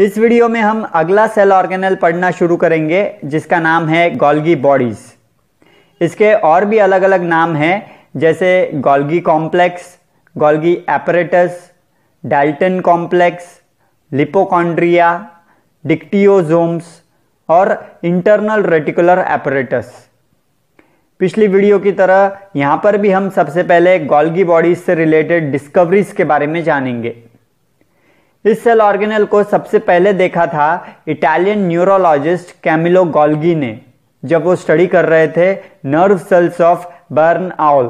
इस वीडियो में हम अगला सेल ऑर्गेनल पढ़ना शुरू करेंगे जिसका नाम है गोल्गी बॉडीज इसके और भी अलग अलग नाम हैं जैसे Golgi complex Golgi apparatus Dalton complex lipochondria dictyosomes और इंटरनल रेटिकुलर एपरेटस पिछली वीडियो की तरह यहाँ पर भी हम सबसे पहले गोल्गी बॉडीज से रिलेटेड डिस्कवरीज के बारे में जानेंगे इस सेल ऑर्गेनेल को सबसे पहले देखा था इटालियन न्यूरोलॉजिस्ट कैमिलो गॉल्गी ने जब वो स्टडी कर रहे थे nerve cells of barn owl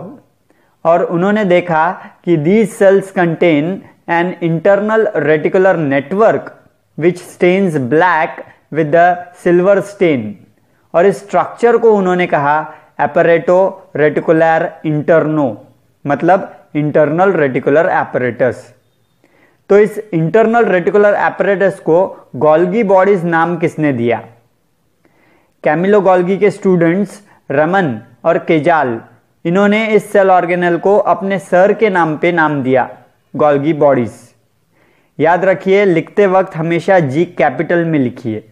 और उन्होंने देखा कि these cells contain an internal reticular network which stains black with the silver stain और इस स्ट्रक्चर को उन्होंने कहा एपरेटो रेटिकुलर इंटरनो मतलब इंटरनल रेटिकुलर एपरेटस तो इस इंटरनल रेटिकुलर एपरेटस को गोल्गी बॉडीज नाम किसने दिया कैमिलो गोल्गी के स्टूडेंट्स रमन और केजाल इन्होंने इस सेल ऑर्गेनल को अपने सर के नाम पे नाम दिया गोल्गी बॉडीज याद रखिए लिखते वक्त हमेशा जी कैपिटल में लिखिए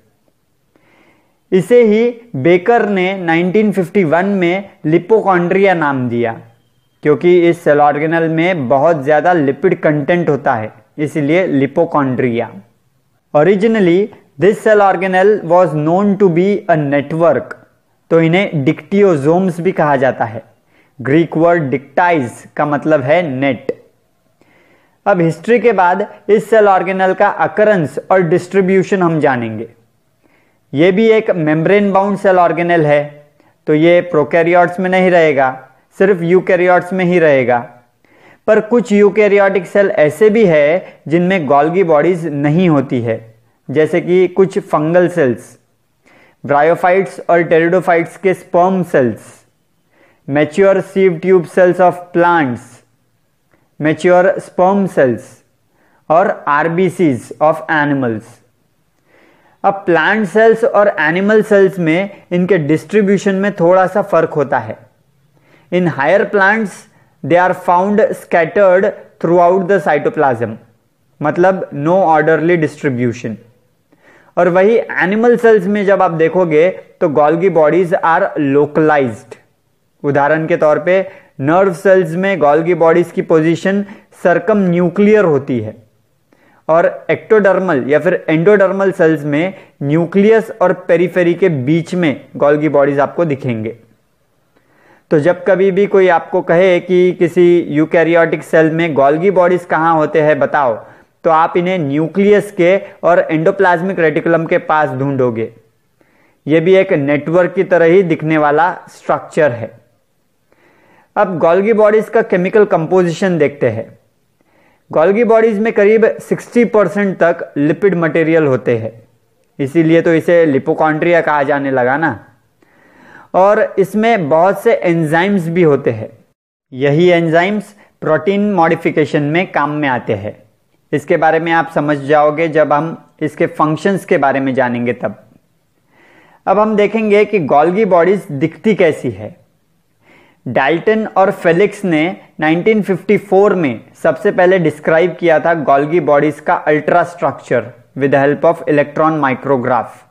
इसे ही बेकर ने 1951 में लिपोकॉन्ड्रिया नाम दिया क्योंकि इस सेल ऑर्गेनल में बहुत ज़्यादा लिपिड कंटेंट होता है इसलिए lipochondria originally this cell organelle was known to be a network तो इन्हें डिक्टियोजोम्स भी कहा जाता है ग्रीक वर्ड डिक्टाइज का मतलब है नेट अब हिस्ट्री के बाद इस सेल ऑर्गेनल का अकरेंस और डिस्ट्रीब्यूशन हम जानेंगे यह भी एक मेम्ब्रेन बाउंड सेल ऑर्गेनल है तो ये प्रोकैरियोट्स में नहीं रहेगा सिर्फ यूकैरियोट्स में ही रहेगा पर कुछ यूकेरियोटिक सेल ऐसे भी है जिनमें गॉल्गी बॉडीज नहीं होती है जैसे कि कुछ फंगल सेल्स ब्रायोफाइट्स और टेरिडोफाइट्स के sperm cells mature sieve tube cells of plants mature sperm cells और आरबीसीज ऑफ एनिमल्स अब प्लांट सेल्स और एनिमल सेल्स में इनके डिस्ट्रीब्यूशन में थोड़ा सा फर्क होता है in higher plants they are found scattered throughout the cytoplasm मतलब नो ऑर्डरली डिस्ट्रीब्यूशन और वही एनिमल सेल्स में जब आप देखोगे तो गॉल्गी बॉडीज आर लोकलाइज उदाहरण के तौर पे नर्व सेल्स में गॉल्गी बॉडीज की पोजीशन सरकम न्यूक्लियर होती है और एक्टोडर्मल या फिर एंडोडर्मल सेल्स में न्यूक्लियस और पेरिफेरी के बीच में गॉल्गी बॉडीज आपको दिखेंगे तो जब कभी भी कोई आपको कहे कि किसी यूकैरियोटिक सेल में गोल्गी बॉडीज कहाँ होते हैं बताओ तो आप इन्हें न्यूक्लियस के और एंडोप्लाज्मिक रेटिकुलम के पास ढूंढोगे ये भी एक नेटवर्क की तरह ही दिखने वाला स्ट्रक्चर है अब गोल्गी बॉडीज का केमिकल कंपोजिशन देखते हैं गोल्गी बॉडीज में करीब 60 परसेंट तक लिपिड मटेरियल होते हैं इसीलिए तो इसे लिपोकॉन्ट्रिया कहा जाने लगा ना और इसमें बहुत से एंजाइम्स भी होते हैं यही एंजाइम्स प्रोटीन मॉडिफिकेशन में काम में आते हैं इसके बारे में आप समझ जाओगे जब हम इसके फंक्शंस के बारे में जानेंगे तब अब हम देखेंगे कि गोल्गी बॉडीज दिखती कैसी है डाल्टन और फेलिक्स ने 1954 में सबसे पहले डिस्क्राइब किया था गोल्गी बॉडीज का ultra structure with help of electron micrograph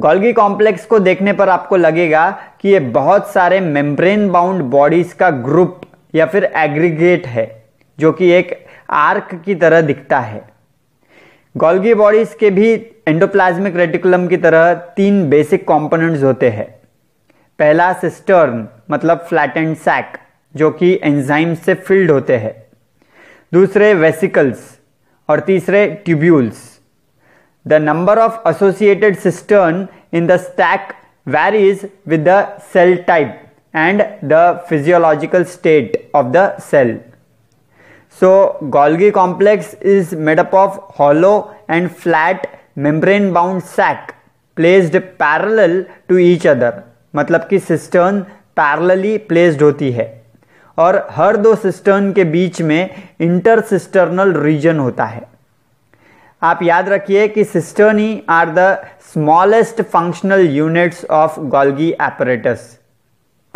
Golgi complex को देखने पर आपको लगेगा कि ये बहुत सारे मेम्ब्रेन बाउंड बॉडीज का ग्रुप या फिर एग्रीगेट है जो कि एक आर्क की तरह दिखता है गोल्गी बॉडीज के भी एंडोप्लाज्मिक रेटिकुलम की तरह तीन बेसिक कंपोनेंट्स होते हैं पहला सिस्टर्न मतलब फ्लैट एंड सैक जो कि एंजाइम से फिल्ड होते हैं दूसरे वेसिकल्स और तीसरे tubules The number of associated cistern in the stack varies with the cell type and the physiological state of the cell. So, Golgi complex is made up of hollow and flat membrane bound sac placed parallel to each other. matlab ki cistern parallelly placed hoti hai और हर दो cistern के बीच में इंटरसिस्टर्नल reason होता है आप याद रखिए कि cisternae are the smallest functional units of Golgi apparatus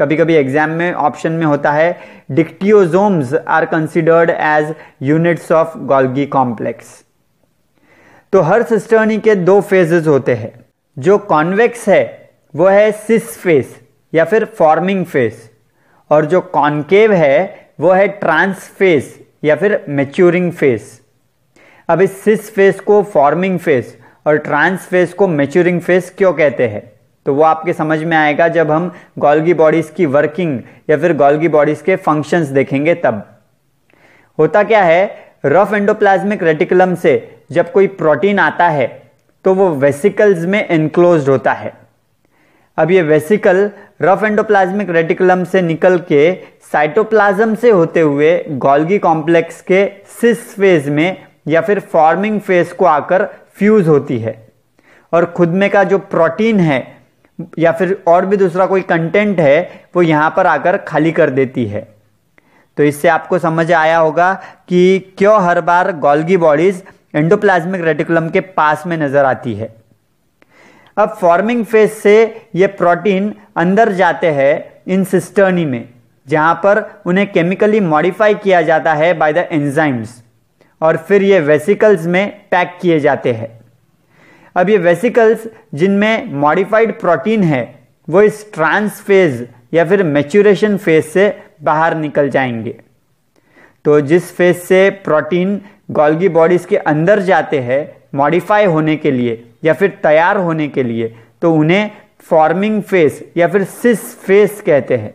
कभी कभी एग्जाम में ऑप्शन में होता है dictyosomes are considered as units of Golgi complex तो हर सिस्टर्नी के दो फेजेस होते हैं जो कॉन्वेक्स है वो है सिस फेस या फिर फॉर्मिंग फेस और जो कॉन्केव है वो है ट्रांस फेस या फिर मेच्योरिंग फेस अब इस सिस फेस को फॉर्मिंग फेस और ट्रांस फेस को मेच्योरिंग फेस क्यों कहते हैं तो वो आपके समझ में आएगा जब हम गोल्गी बॉडीज़ की वर्किंग या फिर गोल्गी बॉडीज़ के फंक्शंस देखेंगे तब होता क्या है रफ एंडोप्लाज्मिक रेटिकुलम से जब कोई प्रोटीन आता है तो वो वेसिकल्स में एनक्लोज होता है अब ये वेसिकल रफ एंडोप्लाज्मिक रेटिकुलम से निकल के साइटोप्लाज्म से होते हुए गोल्गी कॉम्प्लेक्स के सिस फेज में या फिर फॉर्मिंग फेज को आकर फ्यूज़ होती है और खुद में का जो प्रोटीन है या फिर और भी दूसरा कोई कंटेंट है वो यहाँ पर आकर खाली कर देती है तो इससे आपको समझ आया होगा कि क्यों हर बार गोल्गी बॉडीज़ एंडोप्लाज्मिक रेटिकुलम के पास में नज़र आती है अब फॉर्मिंग फेज से ये प्रोटीन अंदर जाते हैं इन सिस्टर्नी में जहां पर उन्हें केमिकली मॉडिफाई किया जाता है बाय द एंजाइम्स और फिर ये वेसिकल्स में पैक किए जाते हैं अब ये वेसिकल्स जिनमें मॉडिफाइड प्रोटीन है वो इस ट्रांस फेज या फिर मेच्यूरेशन फेज से बाहर निकल जाएंगे तो जिस फेज से प्रोटीन गोल्गी बॉडीज के अंदर जाते हैं मॉडिफाई होने के लिए या फिर तैयार होने के लिए तो उन्हें फॉर्मिंग फेस या फिर सिस फेस कहते हैं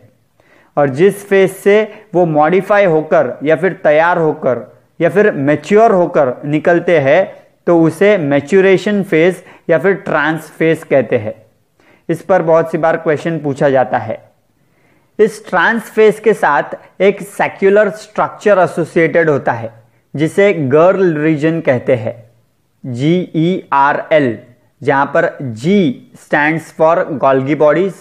और जिस फेस से वो मॉडिफाई होकर या फिर तैयार होकर या फिर मैच्योर होकर निकलते हैं तो उसे मैच्योरेशन फेज या फिर ट्रांस फेज कहते हैं इस पर बहुत सी बार क्वेश्चन पूछा जाता है इस ट्रांस फेज के साथ एक सेक्युलर स्ट्रक्चर एसोसिएटेड होता है जिसे गर्ल रीजन कहते हैं जी ई आर एल जहां पर G stands for Golgi bodies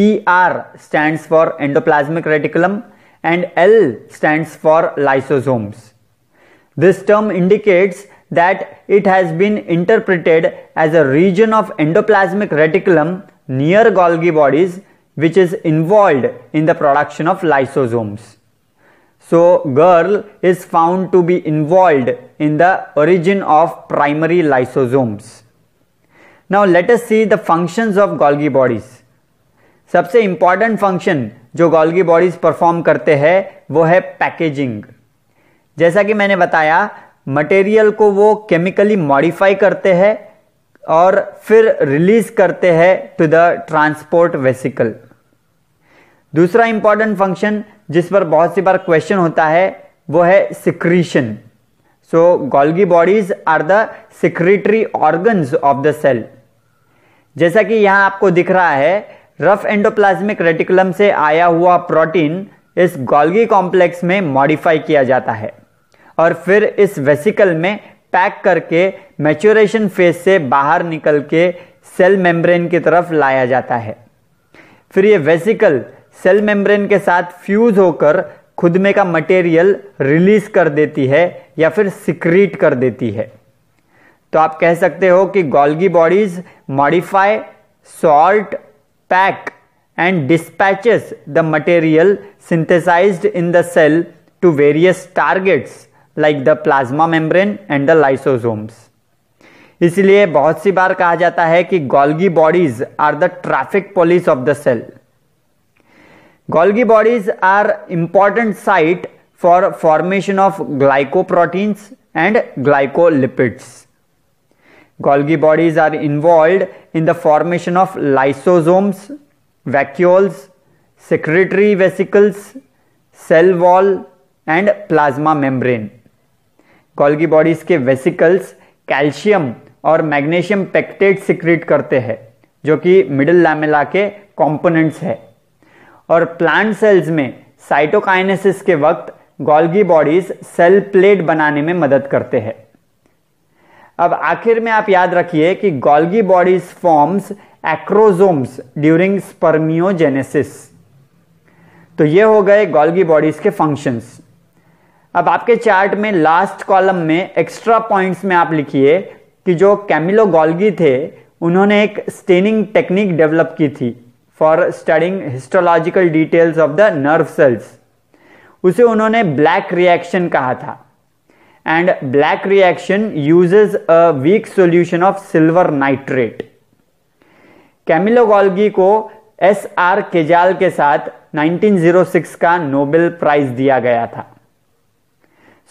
E R stands for endoplasmic reticulum and L stands for lysosomes This term indicates that it has been interpreted as a region of endoplasmic reticulum near Golgi bodies which is involved in the production of lysosomes. So, girl is found to be involved in the origin of primary lysosomes. Now, let us see the functions of Golgi bodies. सबसे important function जो Golgi bodies perform करते हैं वो है packaging जैसा कि मैंने बताया मटेरियल को वो केमिकली मॉडिफाई करते हैं और फिर रिलीज करते हैं टू द ट्रांसपोर्ट वेसिकल दूसरा इंपॉर्टेंट फंक्शन जिस पर बहुत सी बार क्वेश्चन होता है वो है secretion so Golgi bodies are the secretory organs of the cell जैसा कि यहां आपको दिख रहा है रफ एंडोप्लाज्मिक रेटिकुलम से आया हुआ प्रोटीन इस गोल्गी कॉम्प्लेक्स में मॉडिफाई किया जाता है और फिर इस वेसिकल में पैक करके मैच्योरेशन फेज से बाहर निकल के सेल मेम्ब्रेन की तरफ लाया जाता है फिर ये वेसिकल सेल मेम्ब्रेन के साथ फ्यूज होकर खुद में का मटेरियल रिलीज कर देती है या फिर सिक्रीट कर देती है तो आप कह सकते हो कि Golgi bodies modify sort pack and dispatches the material synthesized in the cell to various targets like the plasma membrane and the lysosomes इसलिए बहुत सी बार कहा जाता है कि Golgi bodies are the traffic police of the cell Golgi bodies are important site for formation of glycoproteins and glycolipids Golgi bodies are involved in the formation of lysosomes vacuoles secretory vesicles cell wall and plasma membrane Golgi bodies के vesicles calcium और magnesium pectate secrete करते हैं जो कि middle lamella के components है और plant cells में साइटोकाइनेसिस के वक्त गोल्गी बॉडीज सेल प्लेट बनाने में मदद करते हैं अब आखिर में आप याद रखिए कि Golgi bodies forms acrosomes during spermiogenesis तो ये हो गए गोल्गी बॉडीज के फंक्शंस अब आपके चार्ट में लास्ट कॉलम में एक्स्ट्रा पॉइंट्स में आप लिखिए कि जो कैमिलो गॉल्गी थे उन्होंने एक स्टेनिंग टेक्निक डेवलप की थी for studying histological details of the nerve cells उसे उन्होंने ब्लैक रिएक्शन कहा था and black reaction uses a weak solution of silver nitrate Camillo Golgi को एस आर केजाल के साथ 1906 का नोबेल प्राइज दिया गया था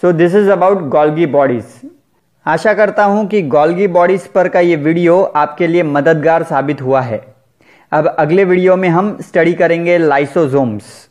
so this is about Golgi bodies आशा करता हूं कि गोल्गी बॉडीज़ पर का ये वीडियो आपके लिए मददगार साबित हुआ है अब अगले वीडियो में हम स्टडी करेंगे लाइसोजोम्स